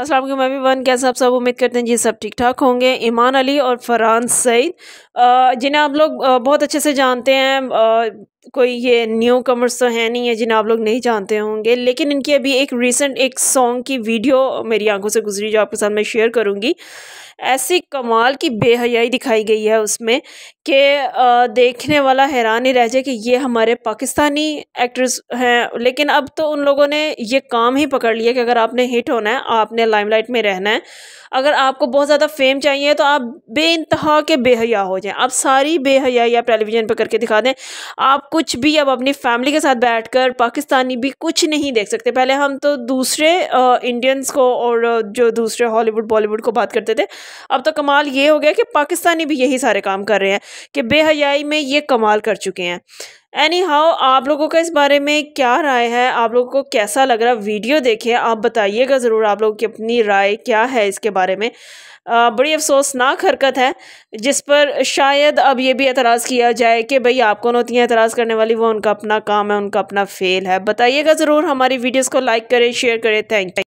Aslam one कैसे आप सब उम्मीद करते हैं जी सब ठीक ठाक होंगे ईमान अली और फरहान सईद जिन्हें आप लोग बहुत अच्छे से जानते हैं कोई ये न्यू कमर्स तो है नहीं है जिन्हें आप लोग नहीं जानते होंगे लेकिन इनकी अभी एक रिसेंट एक सॉन्ग की वीडियो मेरी आंखों से गुजरी जो आपके साथ मैं शेयर करूंगी ऐसी कमाल की बेहयाई दिखाई गई है उसमें कि देखने वाला हैरान ही रह जाए कि ये हमारे पाकिस्तानी एक्ट्रेस हैं लेकिन अब तो उन लोगों ने ये काम ही पकड़ लिया कि अगर आपने हिट होना है आपने लाइमलाइट में रहना है अगर आपको बहुत ज़्यादा फेम चाहिए तो आप बे के बेहया हो जाएं आप सारी बेहयाई आप टेलीविज़न पर करके दिखा दें आप कुछ भी अब अपनी फैमिली के साथ बैठकर पाकिस्तानी भी कुछ नहीं देख सकते पहले हम तो दूसरे इंडियंस को और जो दूसरे हॉलीवुड बॉलीवुड को बात करते थे अब तो कमाल ये हो गया कि पाकिस्तानी भी यही सारे काम कर रहे हैं कि बेहयाई में ये कमाल कर चुके हैं एनी हाउ आप लोगों का इस बारे में क्या राय है आप लोगों को कैसा लग रहा वीडियो देखिए आप बताइएगा ज़रूर आप लोगों की अपनी राय क्या है इसके बारे में आ, बड़ी अफसोसनाक हरकत है जिस पर शायद अब ये भी एतराज़ किया जाए कि भाई आप कौन होती हैं एतराज़ करने वाली वो उनका अपना काम है उनका अपना फेल है बताइएगा ज़रूर हमारी वीडियोज़ को लाइक करें शेयर करें थैंक